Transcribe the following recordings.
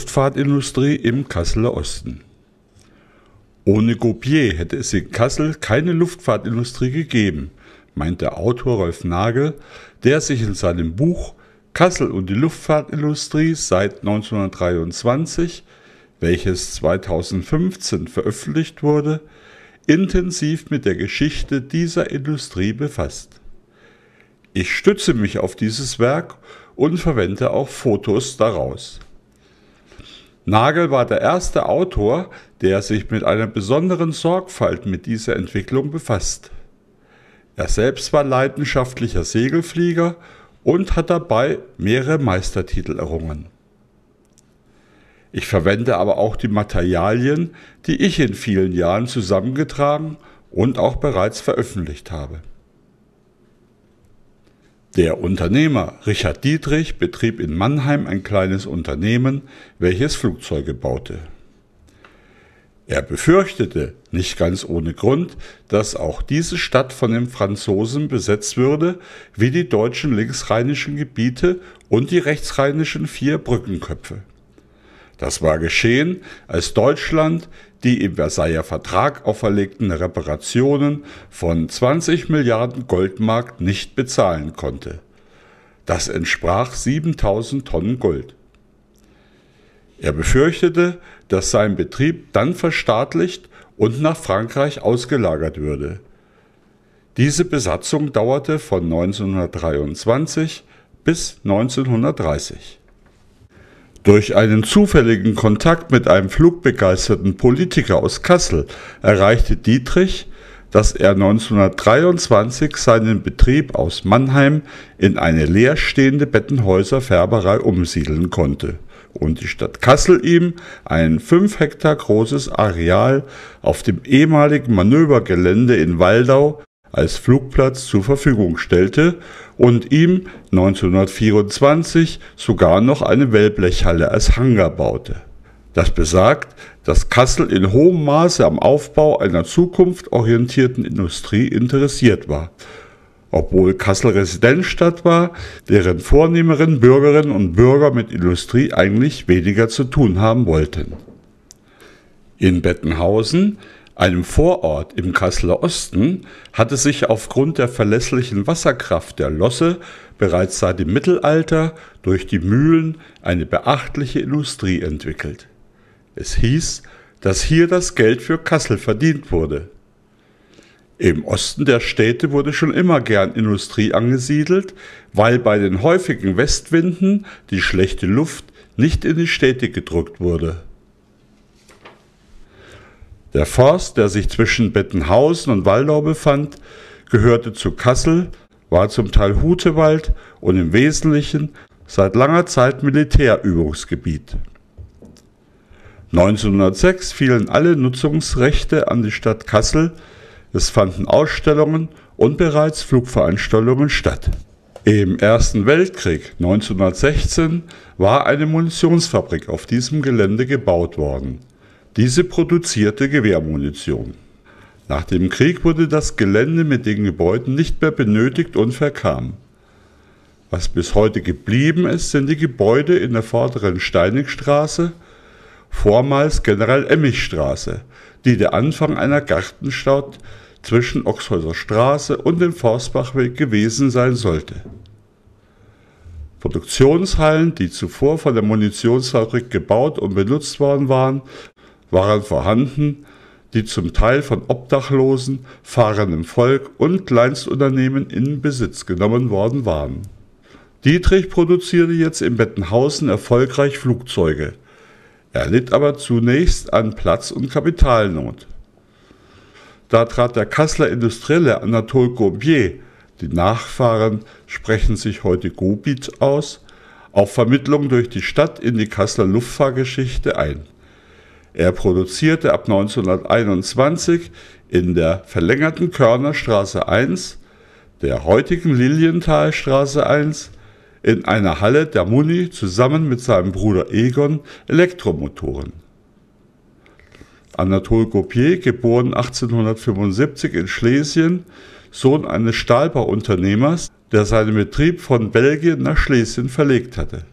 Luftfahrtindustrie im Kasseler Osten. Ohne Goupil hätte es in Kassel keine Luftfahrtindustrie gegeben, meint der Autor Rolf Nagel, der sich in seinem Buch Kassel und die Luftfahrtindustrie seit 1923, welches 2015 veröffentlicht wurde, intensiv mit der Geschichte dieser Industrie befasst. Ich stütze mich auf dieses Werk und verwende auch Fotos daraus. Nagel war der erste Autor, der sich mit einer besonderen Sorgfalt mit dieser Entwicklung befasst. Er selbst war leidenschaftlicher Segelflieger und hat dabei mehrere Meistertitel errungen. Ich verwende aber auch die Materialien, die ich in vielen Jahren zusammengetragen und auch bereits veröffentlicht habe. Der Unternehmer Richard Dietrich betrieb in Mannheim ein kleines Unternehmen, welches Flugzeuge baute. Er befürchtete, nicht ganz ohne Grund, dass auch diese Stadt von den Franzosen besetzt würde, wie die deutschen linksrheinischen Gebiete und die rechtsrheinischen vier Brückenköpfe. Das war geschehen, als Deutschland die im Versailler Vertrag auferlegten Reparationen von 20 Milliarden Goldmark nicht bezahlen konnte. Das entsprach 7000 Tonnen Gold. Er befürchtete, dass sein Betrieb dann verstaatlicht und nach Frankreich ausgelagert würde. Diese Besatzung dauerte von 1923 bis 1930. Durch einen zufälligen Kontakt mit einem flugbegeisterten Politiker aus Kassel erreichte Dietrich, dass er 1923 seinen Betrieb aus Mannheim in eine leerstehende Bettenhäuserfärberei umsiedeln konnte und die Stadt Kassel ihm ein 5 Hektar großes Areal auf dem ehemaligen Manövergelände in Waldau als Flugplatz zur Verfügung stellte und ihm 1924 sogar noch eine Wellblechhalle als Hangar baute. Das besagt, dass Kassel in hohem Maße am Aufbau einer zukunftsorientierten Industrie interessiert war obwohl Kassel Residenzstadt war, deren vornehmeren Bürgerinnen und Bürger mit Industrie eigentlich weniger zu tun haben wollten. In Bettenhausen einem Vorort im Kasseler Osten, hatte sich aufgrund der verlässlichen Wasserkraft der Losse bereits seit dem Mittelalter durch die Mühlen eine beachtliche Industrie entwickelt. Es hieß, dass hier das Geld für Kassel verdient wurde. Im Osten der Städte wurde schon immer gern Industrie angesiedelt, weil bei den häufigen Westwinden die schlechte Luft nicht in die Städte gedrückt wurde. Der Forst, der sich zwischen Bettenhausen und Waldau befand, gehörte zu Kassel, war zum Teil Hutewald und im Wesentlichen seit langer Zeit Militärübungsgebiet. 1906 fielen alle Nutzungsrechte an die Stadt Kassel, es fanden Ausstellungen und bereits Flugveranstaltungen statt. Im Ersten Weltkrieg 1916 war eine Munitionsfabrik auf diesem Gelände gebaut worden. Diese produzierte Gewehrmunition. Nach dem Krieg wurde das Gelände mit den Gebäuden nicht mehr benötigt und verkam. Was bis heute geblieben ist, sind die Gebäude in der vorderen Steinigstraße, vormals General-Emmich-Straße, die der Anfang einer Gartenstadt zwischen Oxhäuser Straße und dem Forstbachweg gewesen sein sollte. Produktionshallen, die zuvor von der Munitionsfabrik gebaut und benutzt worden waren, waren vorhanden, die zum Teil von Obdachlosen, fahrendem Volk und Kleinstunternehmen in Besitz genommen worden waren. Dietrich produzierte jetzt in Bettenhausen erfolgreich Flugzeuge. Er litt aber zunächst an Platz- und Kapitalnot. Da trat der Kasseler Industrielle Anatole Gourbier, die Nachfahren sprechen sich heute Gobit aus, auf Vermittlung durch die Stadt in die Kasseler Luftfahrgeschichte ein. Er produzierte ab 1921 in der verlängerten Körnerstraße 1, der heutigen Lilienthalstraße 1, in einer Halle der Muni zusammen mit seinem Bruder Egon Elektromotoren. Anatole Gopier, geboren 1875 in Schlesien, Sohn eines Stahlbauunternehmers, der seinen Betrieb von Belgien nach Schlesien verlegt hatte.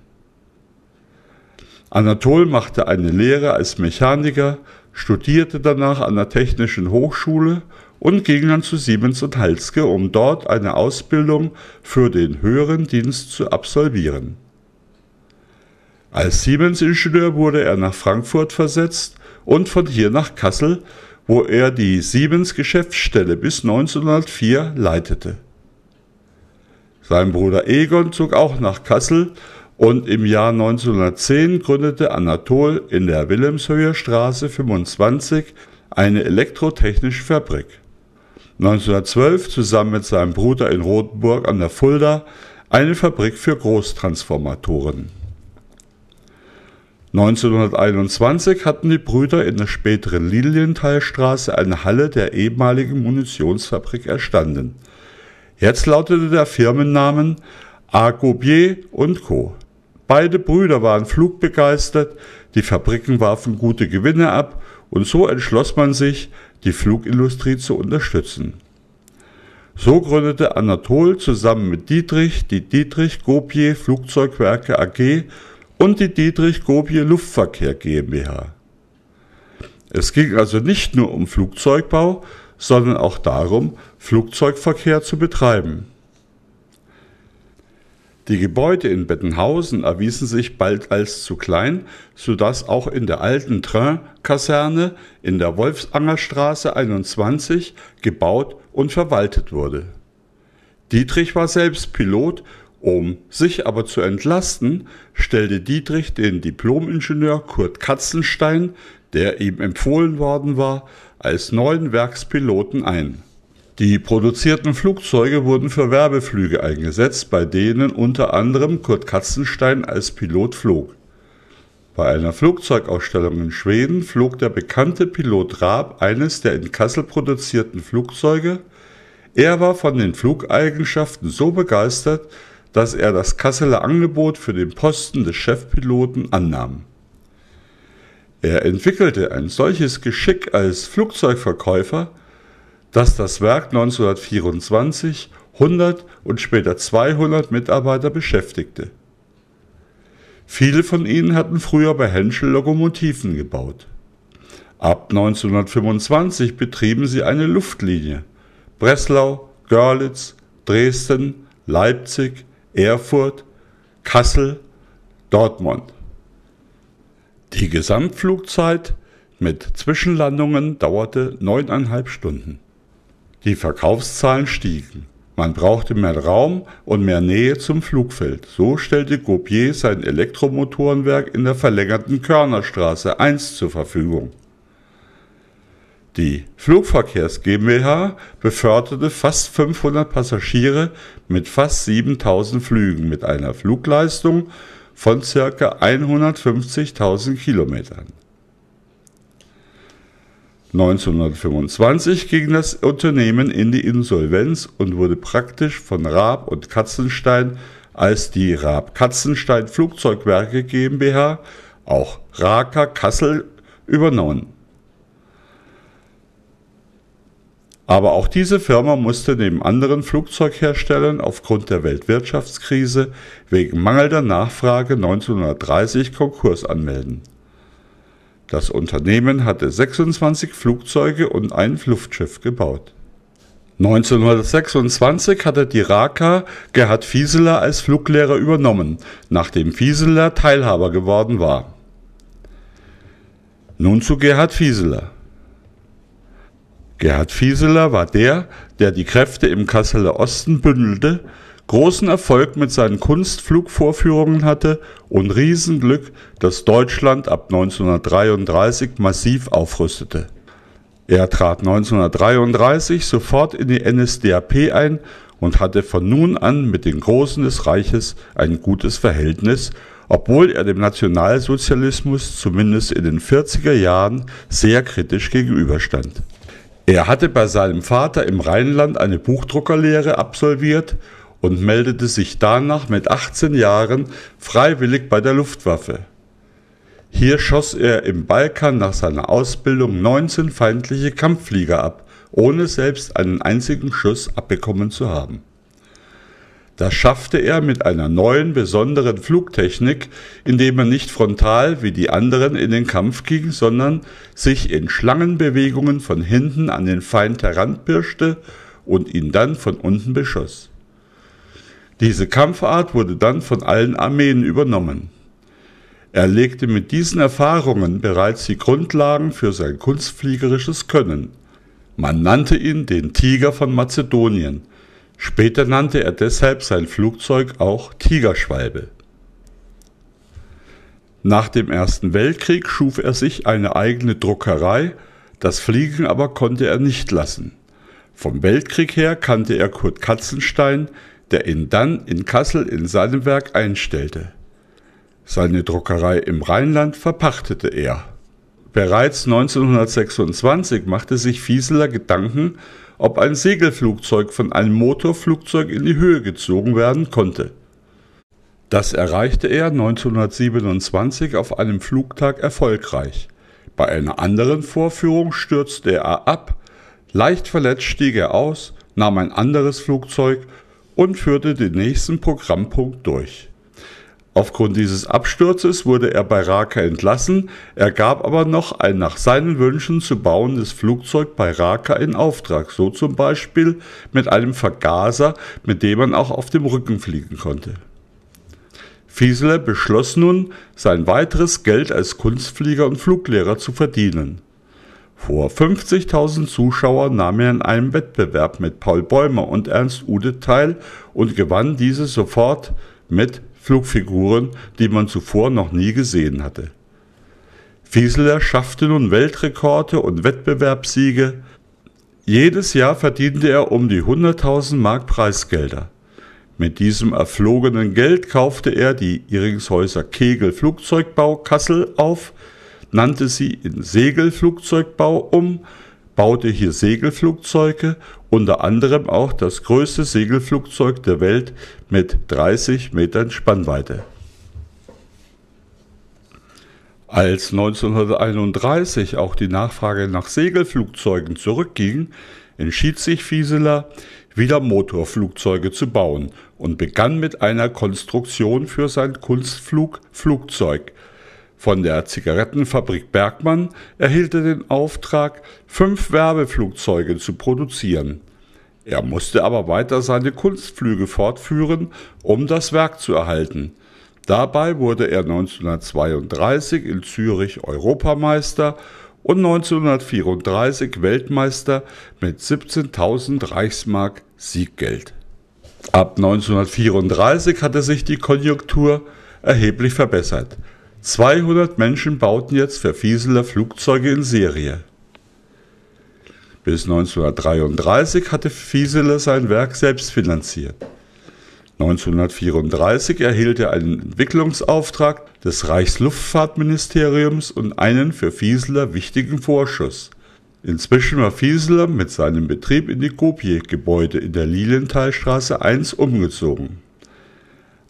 Anatol machte eine Lehre als Mechaniker, studierte danach an der Technischen Hochschule und ging dann zu Siemens und Halske, um dort eine Ausbildung für den höheren Dienst zu absolvieren. Als Siemens-Ingenieur wurde er nach Frankfurt versetzt und von hier nach Kassel, wo er die Siemens-Geschäftsstelle bis 1904 leitete. Sein Bruder Egon zog auch nach Kassel und im Jahr 1910 gründete Anatol in der Wilhelmshöhe Straße 25 eine elektrotechnische Fabrik. 1912 zusammen mit seinem Bruder in Rothenburg an der Fulda eine Fabrik für Großtransformatoren. 1921 hatten die Brüder in der späteren Lilienthalstraße eine Halle der ehemaligen Munitionsfabrik erstanden. Jetzt lautete der Firmennamen Agobier und Co. Beide Brüder waren flugbegeistert, die Fabriken warfen gute Gewinne ab und so entschloss man sich, die Flugindustrie zu unterstützen. So gründete Anatol zusammen mit Dietrich die Dietrich Gopje Flugzeugwerke AG und die Dietrich Gopje Luftverkehr GmbH. Es ging also nicht nur um Flugzeugbau, sondern auch darum, Flugzeugverkehr zu betreiben. Die Gebäude in Bettenhausen erwiesen sich bald als zu klein, so dass auch in der alten Train-Kaserne in der Wolfsangerstraße 21 gebaut und verwaltet wurde. Dietrich war selbst Pilot, um sich aber zu entlasten, stellte Dietrich den Diplomingenieur Kurt Katzenstein, der ihm empfohlen worden war, als neuen Werkspiloten ein die produzierten Flugzeuge wurden für Werbeflüge eingesetzt, bei denen unter anderem Kurt Katzenstein als Pilot flog. Bei einer Flugzeugausstellung in Schweden flog der bekannte Pilot Raab eines der in Kassel produzierten Flugzeuge. Er war von den Flugeigenschaften so begeistert, dass er das Kasseler Angebot für den Posten des Chefpiloten annahm. Er entwickelte ein solches Geschick als Flugzeugverkäufer, dass das Werk 1924 100 und später 200 Mitarbeiter beschäftigte. Viele von ihnen hatten früher bei Henschel Lokomotiven gebaut. Ab 1925 betrieben sie eine Luftlinie. Breslau, Görlitz, Dresden, Leipzig, Erfurt, Kassel, Dortmund. Die Gesamtflugzeit mit Zwischenlandungen dauerte neuneinhalb Stunden. Die Verkaufszahlen stiegen. Man brauchte mehr Raum und mehr Nähe zum Flugfeld. So stellte Gobier sein Elektromotorenwerk in der verlängerten Körnerstraße 1 zur Verfügung. Die Flugverkehrs GmbH beförderte fast 500 Passagiere mit fast 7000 Flügen mit einer Flugleistung von ca. 150.000 Kilometern. 1925 ging das Unternehmen in die Insolvenz und wurde praktisch von Raab und Katzenstein als die Raab-Katzenstein Flugzeugwerke GmbH, auch Raka Kassel, übernommen. Aber auch diese Firma musste neben anderen Flugzeugherstellern aufgrund der Weltwirtschaftskrise wegen mangelnder Nachfrage 1930 Konkurs anmelden. Das Unternehmen hatte 26 Flugzeuge und ein Luftschiff gebaut. 1926 hatte die Raka Gerhard Fieseler als Fluglehrer übernommen, nachdem Fieseler Teilhaber geworden war. Nun zu Gerhard Fieseler. Gerhard Fieseler war der, der die Kräfte im Kasseler Osten bündelte großen Erfolg mit seinen Kunstflugvorführungen hatte und Riesenglück, dass Deutschland ab 1933 massiv aufrüstete. Er trat 1933 sofort in die NSDAP ein und hatte von nun an mit den Großen des Reiches ein gutes Verhältnis, obwohl er dem Nationalsozialismus zumindest in den 40er Jahren sehr kritisch gegenüberstand. Er hatte bei seinem Vater im Rheinland eine Buchdruckerlehre absolviert und meldete sich danach mit 18 Jahren freiwillig bei der Luftwaffe. Hier schoss er im Balkan nach seiner Ausbildung 19 feindliche Kampfflieger ab, ohne selbst einen einzigen Schuss abbekommen zu haben. Das schaffte er mit einer neuen, besonderen Flugtechnik, indem er nicht frontal wie die anderen in den Kampf ging, sondern sich in Schlangenbewegungen von hinten an den Feind heranpirschte und ihn dann von unten beschoss. Diese Kampfart wurde dann von allen Armeen übernommen. Er legte mit diesen Erfahrungen bereits die Grundlagen für sein kunstfliegerisches Können. Man nannte ihn den Tiger von Mazedonien. Später nannte er deshalb sein Flugzeug auch Tigerschwalbe. Nach dem Ersten Weltkrieg schuf er sich eine eigene Druckerei, das Fliegen aber konnte er nicht lassen. Vom Weltkrieg her kannte er Kurt Katzenstein, der ihn dann in Kassel in seinem Werk einstellte. Seine Druckerei im Rheinland verpachtete er. Bereits 1926 machte sich Fieseler Gedanken, ob ein Segelflugzeug von einem Motorflugzeug in die Höhe gezogen werden konnte. Das erreichte er 1927 auf einem Flugtag erfolgreich. Bei einer anderen Vorführung stürzte er ab, leicht verletzt stieg er aus, nahm ein anderes Flugzeug und führte den nächsten Programmpunkt durch. Aufgrund dieses Absturzes wurde er bei Raka entlassen, er gab aber noch ein nach seinen Wünschen zu bauendes Flugzeug bei Raka in Auftrag, so zum Beispiel mit einem Vergaser, mit dem man auch auf dem Rücken fliegen konnte. Fieseler beschloss nun, sein weiteres Geld als Kunstflieger und Fluglehrer zu verdienen. Vor 50.000 Zuschauern nahm er in einem Wettbewerb mit Paul Bäumer und Ernst Ude teil und gewann diese sofort mit Flugfiguren, die man zuvor noch nie gesehen hatte. Fieseler schaffte nun Weltrekorde und Wettbewerbssiege. Jedes Jahr verdiente er um die 100.000 Mark Preisgelder. Mit diesem erflogenen Geld kaufte er die Iringshäuser Kegel Flugzeugbau Kassel auf, nannte sie in Segelflugzeugbau um, baute hier Segelflugzeuge, unter anderem auch das größte Segelflugzeug der Welt mit 30 Metern Spannweite. Als 1931 auch die Nachfrage nach Segelflugzeugen zurückging, entschied sich Fieseler, wieder Motorflugzeuge zu bauen und begann mit einer Konstruktion für sein Kunstflugflugzeug. Von der Zigarettenfabrik Bergmann erhielt er den Auftrag, fünf Werbeflugzeuge zu produzieren. Er musste aber weiter seine Kunstflüge fortführen, um das Werk zu erhalten. Dabei wurde er 1932 in Zürich Europameister und 1934 Weltmeister mit 17.000 Reichsmark Sieggeld. Ab 1934 hatte sich die Konjunktur erheblich verbessert. 200 Menschen bauten jetzt verfieseler Flugzeuge in Serie. Bis 1933 hatte Fieseler sein Werk selbst finanziert. 1934 erhielt er einen Entwicklungsauftrag des Reichsluftfahrtministeriums und einen für Fieseler wichtigen Vorschuss. Inzwischen war Fieseler mit seinem Betrieb in die Gopje-Gebäude in der Lilienthalstraße 1 umgezogen,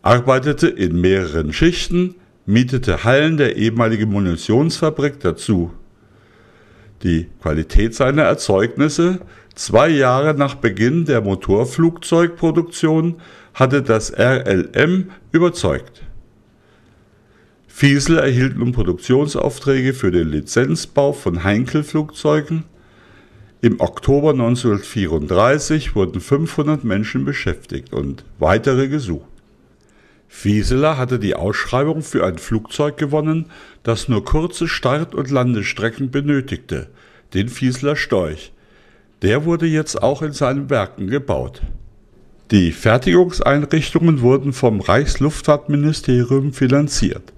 arbeitete in mehreren Schichten, mietete Hallen der ehemaligen Munitionsfabrik dazu. Die Qualität seiner Erzeugnisse zwei Jahre nach Beginn der Motorflugzeugproduktion hatte das RLM überzeugt. Fiesel erhielt nun Produktionsaufträge für den Lizenzbau von Heinkel-Flugzeugen. Im Oktober 1934 wurden 500 Menschen beschäftigt und weitere gesucht. Fieseler hatte die Ausschreibung für ein Flugzeug gewonnen, das nur kurze Start- und Landestrecken benötigte, den Fieseler Storch. Der wurde jetzt auch in seinen Werken gebaut. Die Fertigungseinrichtungen wurden vom Reichsluftfahrtministerium finanziert.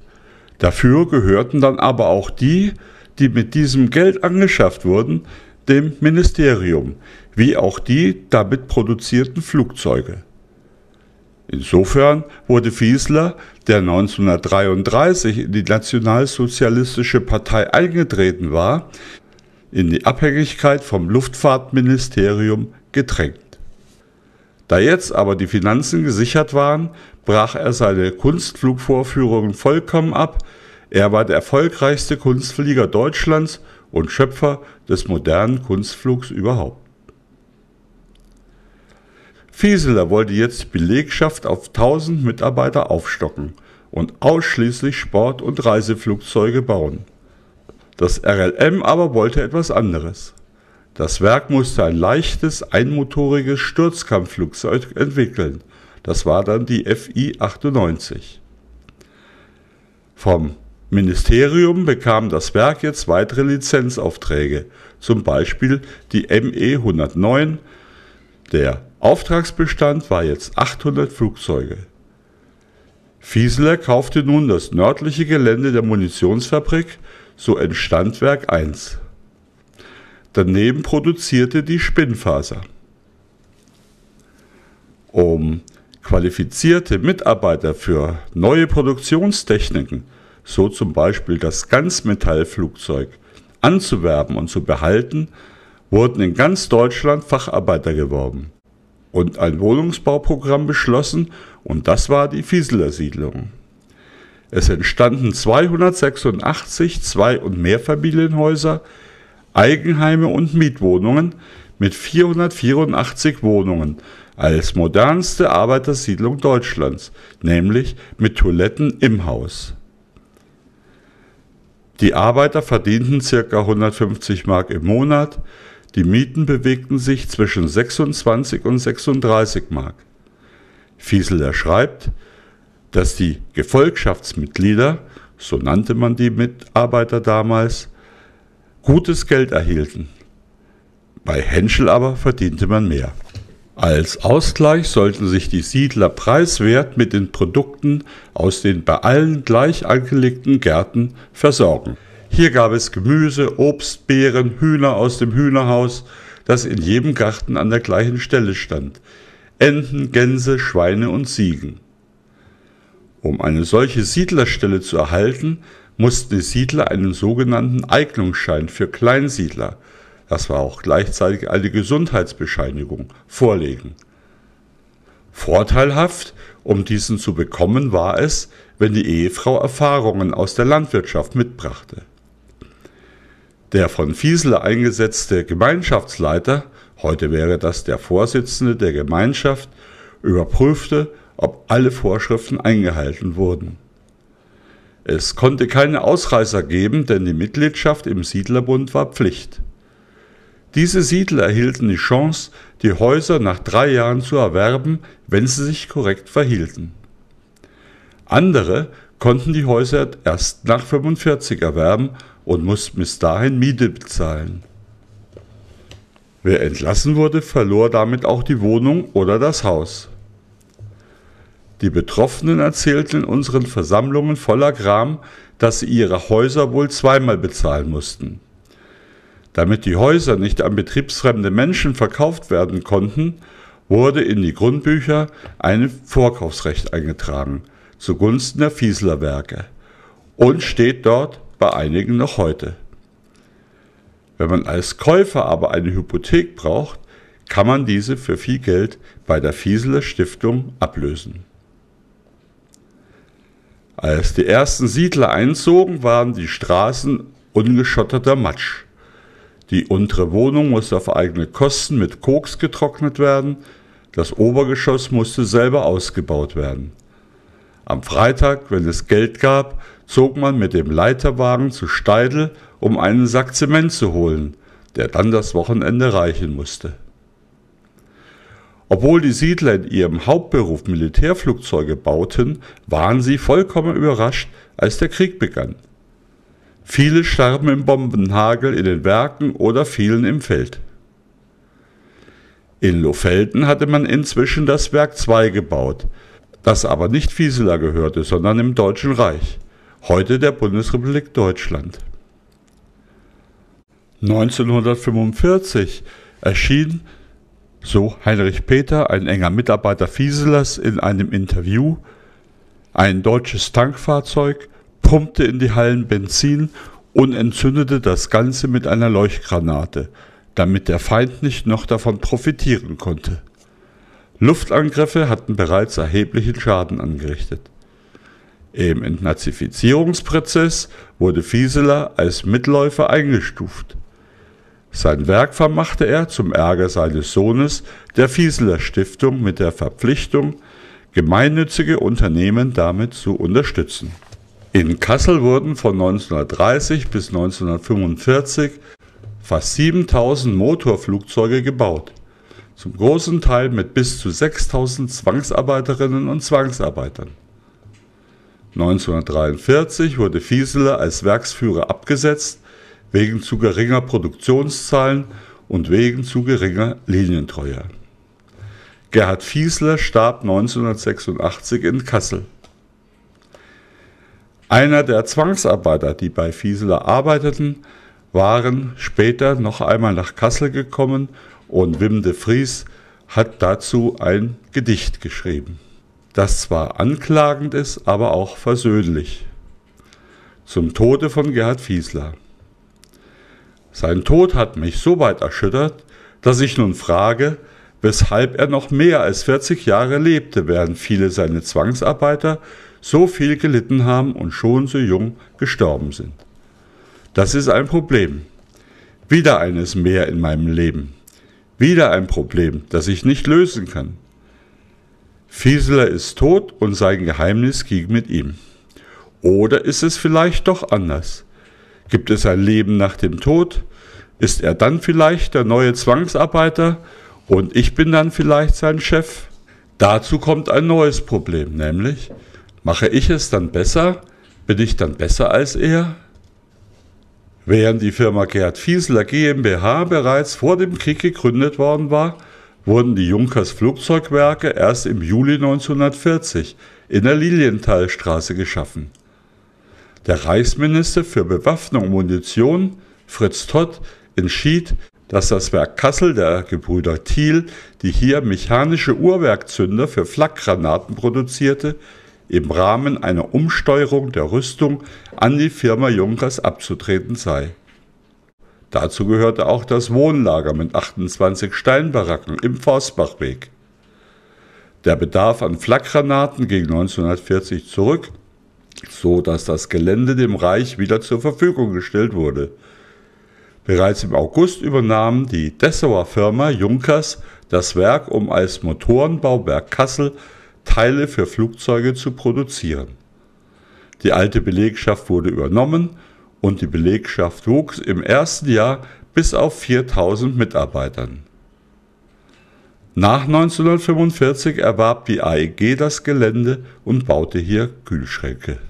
Dafür gehörten dann aber auch die, die mit diesem Geld angeschafft wurden, dem Ministerium, wie auch die damit produzierten Flugzeuge. Insofern wurde Fiesler, der 1933 in die Nationalsozialistische Partei eingetreten war, in die Abhängigkeit vom Luftfahrtministerium gedrängt. Da jetzt aber die Finanzen gesichert waren, brach er seine Kunstflugvorführungen vollkommen ab. Er war der erfolgreichste Kunstflieger Deutschlands und Schöpfer des modernen Kunstflugs überhaupt. Fieseler wollte jetzt die Belegschaft auf 1000 Mitarbeiter aufstocken und ausschließlich Sport- und Reiseflugzeuge bauen. Das RLM aber wollte etwas anderes. Das Werk musste ein leichtes, einmotoriges Sturzkampfflugzeug entwickeln. Das war dann die FI 98. Vom Ministerium bekam das Werk jetzt weitere Lizenzaufträge, zum Beispiel die ME 109, der Auftragsbestand war jetzt 800 Flugzeuge. Fieseler kaufte nun das nördliche Gelände der Munitionsfabrik, so entstand Werk 1. Daneben produzierte die Spinnfaser. Um qualifizierte Mitarbeiter für neue Produktionstechniken, so zum Beispiel das Ganzmetallflugzeug, anzuwerben und zu behalten, wurden in ganz Deutschland Facharbeiter geworben und ein Wohnungsbauprogramm beschlossen und das war die Fieseler Siedlung. Es entstanden 286 Zwei- und Mehrfamilienhäuser, Eigenheime und Mietwohnungen mit 484 Wohnungen als modernste Arbeitersiedlung Deutschlands, nämlich mit Toiletten im Haus. Die Arbeiter verdienten ca. 150 Mark im Monat, die Mieten bewegten sich zwischen 26 und 36 Mark. Fieseler schreibt, dass die Gefolgschaftsmitglieder, so nannte man die Mitarbeiter damals, gutes Geld erhielten. Bei Henschel aber verdiente man mehr. Als Ausgleich sollten sich die Siedler preiswert mit den Produkten aus den bei allen gleich angelegten Gärten versorgen. Hier gab es Gemüse, Obst, Beeren, Hühner aus dem Hühnerhaus, das in jedem Garten an der gleichen Stelle stand, Enten, Gänse, Schweine und Ziegen. Um eine solche Siedlerstelle zu erhalten, mussten die Siedler einen sogenannten Eignungsschein für Kleinsiedler, das war auch gleichzeitig eine Gesundheitsbescheinigung, vorlegen. Vorteilhaft, um diesen zu bekommen, war es, wenn die Ehefrau Erfahrungen aus der Landwirtschaft mitbrachte. Der von Fiesele eingesetzte Gemeinschaftsleiter, heute wäre das der Vorsitzende der Gemeinschaft, überprüfte, ob alle Vorschriften eingehalten wurden. Es konnte keine Ausreißer geben, denn die Mitgliedschaft im Siedlerbund war Pflicht. Diese Siedler erhielten die Chance, die Häuser nach drei Jahren zu erwerben, wenn sie sich korrekt verhielten. Andere konnten die Häuser erst nach 45 erwerben und mussten bis dahin Miete bezahlen. Wer entlassen wurde, verlor damit auch die Wohnung oder das Haus. Die Betroffenen erzählten in unseren Versammlungen voller Gram, dass sie ihre Häuser wohl zweimal bezahlen mussten. Damit die Häuser nicht an betriebsfremde Menschen verkauft werden konnten, wurde in die Grundbücher ein Vorkaufsrecht eingetragen zugunsten der Fiesler Werke und steht dort bei einigen noch heute. Wenn man als Käufer aber eine Hypothek braucht, kann man diese für viel Geld bei der Fieseler Stiftung ablösen. Als die ersten Siedler einzogen, waren die Straßen ungeschotterter Matsch. Die untere Wohnung musste auf eigene Kosten mit Koks getrocknet werden, das Obergeschoss musste selber ausgebaut werden. Am Freitag, wenn es Geld gab, zog man mit dem Leiterwagen zu Steidel, um einen Sack Zement zu holen, der dann das Wochenende reichen musste. Obwohl die Siedler in ihrem Hauptberuf Militärflugzeuge bauten, waren sie vollkommen überrascht, als der Krieg begann. Viele starben im Bombenhagel in den Werken oder fielen im Feld. In Lofelden hatte man inzwischen das Werk 2 gebaut, das aber nicht Fieseler gehörte, sondern im Deutschen Reich heute der Bundesrepublik Deutschland. 1945 erschien, so Heinrich Peter, ein enger Mitarbeiter Fieselers, in einem Interview, ein deutsches Tankfahrzeug pumpte in die Hallen Benzin und entzündete das Ganze mit einer Leuchtgranate, damit der Feind nicht noch davon profitieren konnte. Luftangriffe hatten bereits erheblichen Schaden angerichtet. Im Entnazifizierungsprozess wurde Fieseler als Mitläufer eingestuft. Sein Werk vermachte er zum Ärger seines Sohnes der Fieseler Stiftung mit der Verpflichtung, gemeinnützige Unternehmen damit zu unterstützen. In Kassel wurden von 1930 bis 1945 fast 7000 Motorflugzeuge gebaut, zum großen Teil mit bis zu 6000 Zwangsarbeiterinnen und Zwangsarbeitern. 1943 wurde Fieseler als Werksführer abgesetzt wegen zu geringer Produktionszahlen und wegen zu geringer Linientreue. Gerhard Fiesler starb 1986 in Kassel. Einer der Zwangsarbeiter, die bei Fiesler arbeiteten, waren später noch einmal nach Kassel gekommen und Wim de Vries hat dazu ein Gedicht geschrieben das zwar anklagend ist, aber auch versöhnlich. Zum Tode von Gerhard Fiesler. Sein Tod hat mich so weit erschüttert, dass ich nun frage, weshalb er noch mehr als 40 Jahre lebte, während viele seiner Zwangsarbeiter so viel gelitten haben und schon so jung gestorben sind. Das ist ein Problem. Wieder eines mehr in meinem Leben. Wieder ein Problem, das ich nicht lösen kann. Fieseler ist tot und sein Geheimnis ging mit ihm. Oder ist es vielleicht doch anders? Gibt es ein Leben nach dem Tod? Ist er dann vielleicht der neue Zwangsarbeiter und ich bin dann vielleicht sein Chef? Dazu kommt ein neues Problem, nämlich mache ich es dann besser? Bin ich dann besser als er? Während die Firma Gerd Fieseler GmbH bereits vor dem Krieg gegründet worden war, wurden die Junkers Flugzeugwerke erst im Juli 1940 in der Lilienthalstraße geschaffen. Der Reichsminister für Bewaffnung und Munition, Fritz Todd, entschied, dass das Werk Kassel der Gebrüder Thiel, die hier mechanische Uhrwerkzünder für Flakgranaten produzierte, im Rahmen einer Umsteuerung der Rüstung an die Firma Junkers abzutreten sei Dazu gehörte auch das Wohnlager mit 28 Steinbaracken im Forstbachweg. Der Bedarf an Flakgranaten ging 1940 zurück, so dass das Gelände dem Reich wieder zur Verfügung gestellt wurde. Bereits im August übernahm die Dessauer Firma Junkers das Werk, um als Motorenbauwerk Kassel Teile für Flugzeuge zu produzieren. Die alte Belegschaft wurde übernommen und die Belegschaft wuchs im ersten Jahr bis auf 4000 Mitarbeitern. Nach 1945 erwarb die AEG das Gelände und baute hier Kühlschränke.